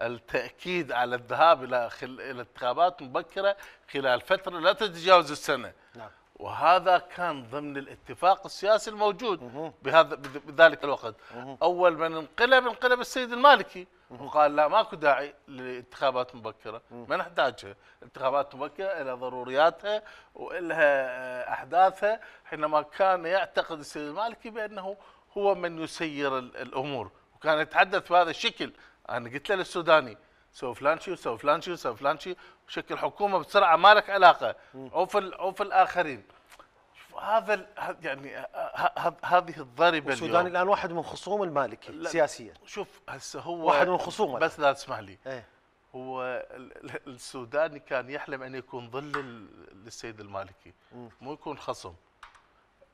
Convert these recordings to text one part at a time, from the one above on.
التأكيد على الذهاب إلى خل... إلى انتخابات مبكرة خلال فترة لا تتجاوز السنة نعم. وهذا كان ضمن الاتفاق السياسي الموجود بهذا بذلك الوقت مه. أول من انقلب انقلب السيد المالكي مه. وقال لا ماكو داعي لانتخابات مبكرة ما نحتاجها انتخابات مبكرة إلى ضرورياتها وإلها آه، أحداثها حينما كان يعتقد السيد المالكي بأنه هو من يسير الأمور وكان يتحدث بهذا الشكل انا قلت له للسوداني سوي فلان شيء وسوي فلان شيء وسوي فلان شيء وشكل حكومه بسرعه ما لك علاقه عوف عوف الاخرين هذا يعني هذه الضربه السوداني الان واحد من خصوم المالكي سياسيا شوف هسه هو واحد من خصومه بس لا تسمح لي ايه؟ هو السوداني كان يحلم ان يكون ظل للسيد المالكي مو يكون خصم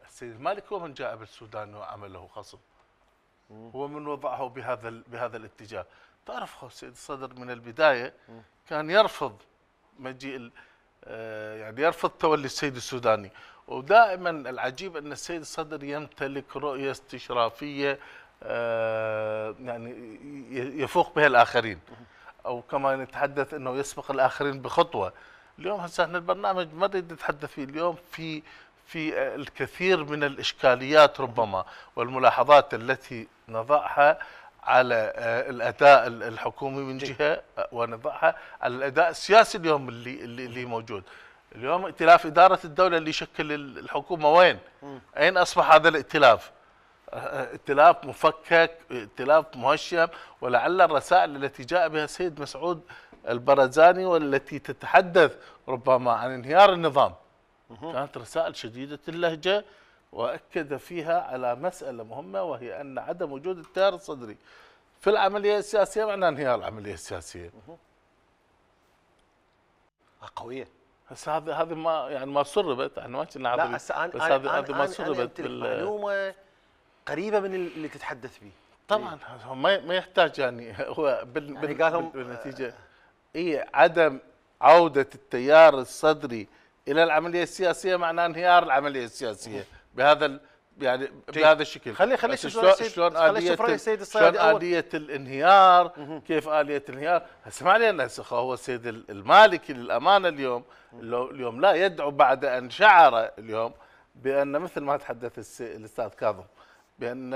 السيد المالكي هو من جاء بالسودان وعمله خصم هو من وضعه بهذا بهذا الاتجاه تعرف السيد الصدر من البدايه كان يرفض مجيء آه، يعني يرفض تولي السيد السوداني ودائما العجيب ان السيد الصدر يمتلك رؤيه استشرافيه آه، يعني يفوق بها الاخرين او كما نتحدث انه يسبق الاخرين بخطوه اليوم هسه احنا البرنامج ما نريد نتحدث فيه اليوم في في الكثير من الإشكاليات ربما والملاحظات التي نضعها على آه، الاداء الحكومي من جهه آه، ونضعها على الاداء السياسي اليوم اللي اللي موجود اليوم ائتلاف اداره الدوله اللي يشكل الحكومه وين اين اصبح هذا الائتلاف آه، ائتلاف مفكك ائتلاف مهشم ولعل الرسائل التي جاء بها السيد مسعود البرزاني والتي تتحدث ربما عن انهيار النظام كانت رسائل شديدة اللهجة وأكد فيها على مسألة مهمة وهي أن عدم وجود التيار الصدري في العملية السياسية معناه انهيار العملية السياسية آه، قوية بس هذه هذه ما يعني ما سربت احنا ما كنا لا انا بس هذه هذه ما سربت بال... معلومه قريبه من اللي تتحدث به طبعا ما ما يحتاج يعني هو بالنتيجه يعني بال... بالنتيجه اي عدم عوده التيار الصدري الى العمليه السياسيه معناه انهيار العمليه السياسيه بهذا يعني بهذا الشكل خلي خلي شلون السيد شلون آلية الانهيار مه. كيف آلية الانهيار هسه ما علينا هسه هو السيد المالكي للأمانة اليوم اليوم لا يدعو بعد أن شعر اليوم بأن مثل ما تحدث الأستاذ كاظم بأن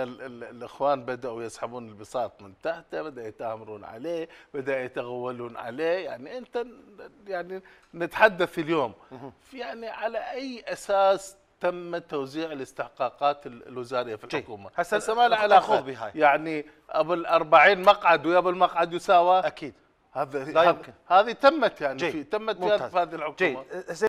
الإخوان بدأوا يسحبون البساط من تحته بدأ يتآمرون عليه بدأ يتغولون عليه يعني أنت يعني نتحدث اليوم يعني على أي أساس تم توزيع الاستحقاقات الوزاريه في الحكومه هسه ما له علاقه بهاي يعني ابو ال 40 مقعد ويا ابو المقعد يساوى اكيد هذا لا يمكن هذه تمت يعني في تمت في هذه الحكومه جي.